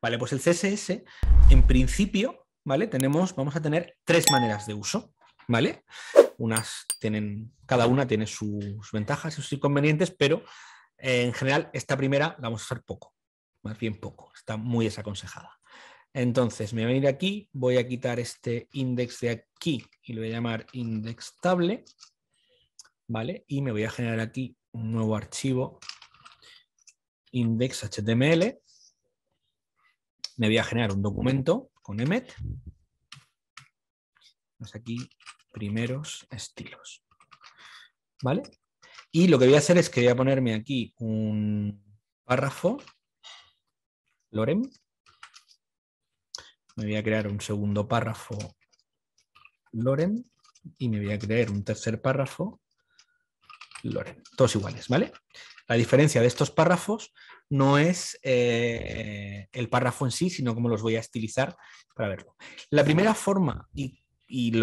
Vale, pues el CSS, en principio, ¿vale? Tenemos, vamos a tener tres maneras de uso, ¿vale? Unas tienen, cada una tiene sus ventajas y sus inconvenientes, pero eh, en general esta primera la vamos a usar poco, más bien poco, está muy desaconsejada. Entonces, me voy a venir aquí, voy a quitar este index de aquí y lo voy a llamar index table, ¿vale? Y me voy a generar aquí un nuevo archivo index.html me voy a generar un documento con emet. aquí, primeros estilos. ¿Vale? Y lo que voy a hacer es que voy a ponerme aquí un párrafo, lorem. Me voy a crear un segundo párrafo, lorem. Y me voy a crear un tercer párrafo, lorem. Todos iguales, ¿vale? La diferencia de estos párrafos no es eh, el párrafo en sí, sino cómo los voy a estilizar para verlo. La primera forma, y,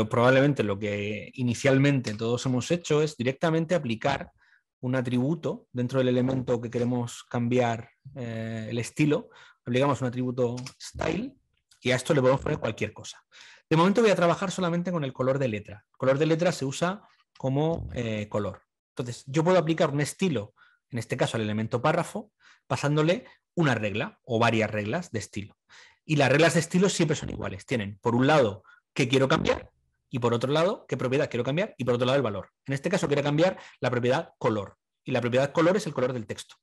probablemente lo que inicialmente todos hemos hecho, es directamente aplicar un atributo dentro del elemento que queremos cambiar eh, el estilo. Aplicamos un atributo style y a esto le podemos poner cualquier cosa. De momento voy a trabajar solamente con el color de letra. El color de letra se usa como eh, color. Entonces, yo puedo aplicar un estilo en este caso al elemento párrafo, pasándole una regla o varias reglas de estilo. Y las reglas de estilo siempre son iguales. Tienen, por un lado, qué quiero cambiar y por otro lado, qué propiedad quiero cambiar y por otro lado, el valor. En este caso, quiero cambiar la propiedad color. Y la propiedad color es el color del texto.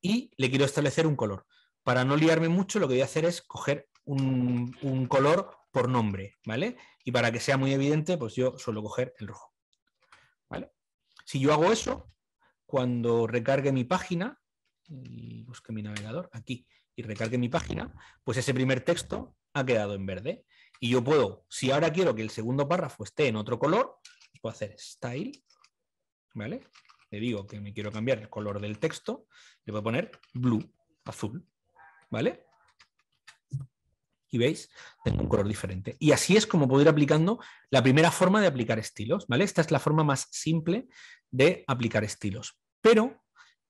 Y le quiero establecer un color. Para no liarme mucho, lo que voy a hacer es coger un, color por nombre, ¿vale? Y para que sea muy evidente, pues yo suelo coger el rojo, ¿vale? Si yo hago eso, cuando recargue mi página, y busque mi navegador aquí, y recargue mi página, pues ese primer texto ha quedado en verde. Y yo puedo, si ahora quiero que el segundo párrafo esté en otro color, puedo hacer style, ¿vale? Le digo que me quiero cambiar el color del texto, le voy a poner blue, azul, ¿vale? Y veis, tengo un color diferente. Y así es como puedo ir aplicando la primera forma de aplicar estilos, ¿vale? Esta es la forma más simple de aplicar estilos. Pero,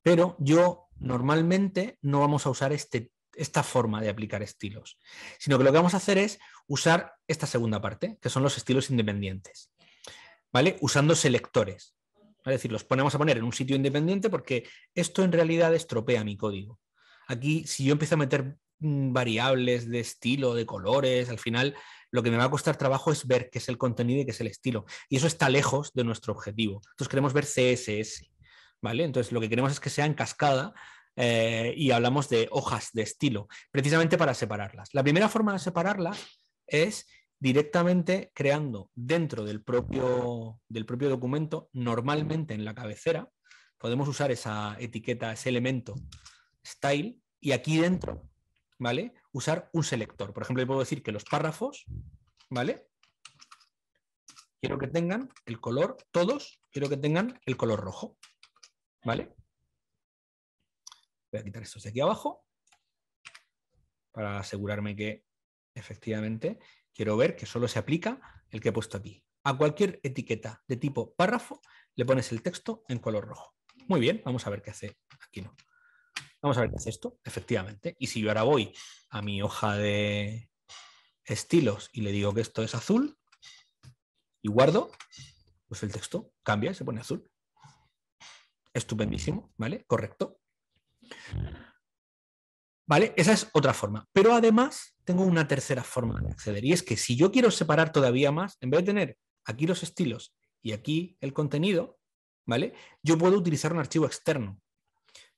pero yo normalmente no vamos a usar este, esta forma de aplicar estilos, sino que lo que vamos a hacer es usar esta segunda parte, que son los estilos independientes, ¿vale? Usando selectores. Es decir, los ponemos a poner en un sitio independiente porque esto en realidad estropea mi código. Aquí, si yo empiezo a meter Mm, variables de estilo, de colores, al final lo que me va a costar trabajo es ver qué es el contenido y qué es el estilo. Y eso está lejos de nuestro objetivo. Entonces queremos ver CSS, ¿vale? Entonces lo que queremos es que sea en cascada eh, y hablamos de hojas de estilo, precisamente para separarlas. La primera forma de separarlas es directamente creando dentro del propio, del propio documento, normalmente en la cabecera, podemos usar esa etiqueta, ese elemento style, y aquí dentro ¿vale? Usar un selector. Por ejemplo, puedo decir que los párrafos, ¿vale? Quiero que tengan el color, todos, quiero que tengan el color rojo, ¿vale? Voy a quitar estos de aquí abajo para asegurarme que efectivamente quiero ver que solo se aplica el que he puesto aquí. A cualquier etiqueta de tipo párrafo le pones el texto en color rojo. Muy bien, vamos a ver qué hace aquí no. Vamos a ver qué es esto, efectivamente. Y si yo ahora voy a mi hoja de estilos y le digo que esto es azul y guardo, pues el texto cambia, y se pone azul. Estupendísimo, ¿vale? Correcto. ¿Vale? Esa es otra forma. Pero además tengo una tercera forma de acceder y es que si yo quiero separar todavía más, en vez de tener aquí los estilos y aquí el contenido, ¿vale? Yo puedo utilizar un archivo externo.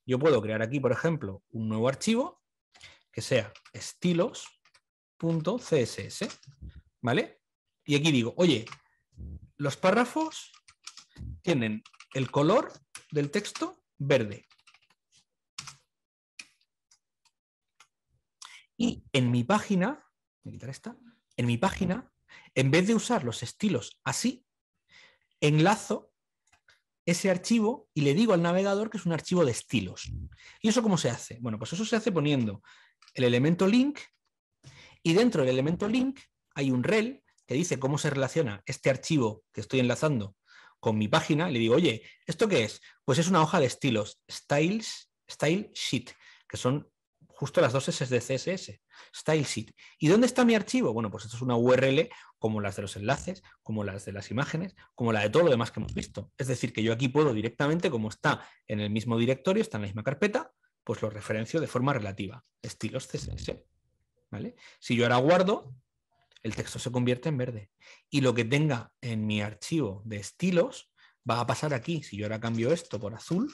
Yo puedo crear aquí, por ejemplo, un nuevo archivo que sea estilos.css, ¿vale? Y aquí digo, oye, los párrafos tienen el color del texto verde. Y en mi página, en mi página, en vez de usar los estilos así, enlazo ese archivo y le digo al navegador que es un archivo de estilos. ¿Y eso cómo se hace? Bueno, pues eso se hace poniendo el elemento link y dentro del elemento link hay un rel que dice cómo se relaciona este archivo que estoy enlazando con mi página. le digo, oye, ¿esto qué es? Pues es una hoja de estilos, styles, style sheet, que son justo las dos S de CSS, stylesheet. ¿Y dónde está mi archivo? Bueno, pues esto es una URL como las de los enlaces, como las de las imágenes, como la de todo lo demás que hemos visto. Es decir, que yo aquí puedo directamente, como está en el mismo directorio, está en la misma carpeta, pues lo referencio de forma relativa, estilos CSS. ¿Vale? Si yo ahora guardo, el texto se convierte en verde. Y lo que tenga en mi archivo de estilos va a pasar aquí. Si yo ahora cambio esto por azul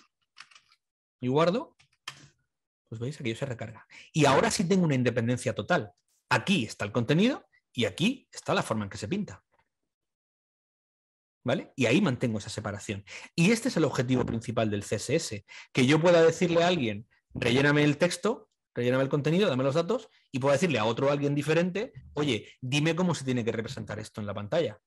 y guardo, pues veis, aquello se recarga. Y ahora sí tengo una independencia total. Aquí está el contenido y aquí está la forma en que se pinta. ¿Vale? Y ahí mantengo esa separación. Y este es el objetivo principal del CSS, que yo pueda decirle a alguien, relléname el texto, relléname el contenido, dame los datos, y pueda decirle a otro alguien diferente, oye, dime cómo se tiene que representar esto en la pantalla.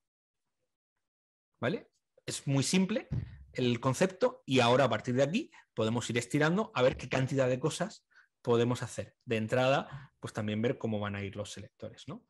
¿Vale? Es muy simple, el concepto y ahora a partir de aquí podemos ir estirando a ver qué cantidad de cosas podemos hacer. De entrada, pues también ver cómo van a ir los selectores, ¿no?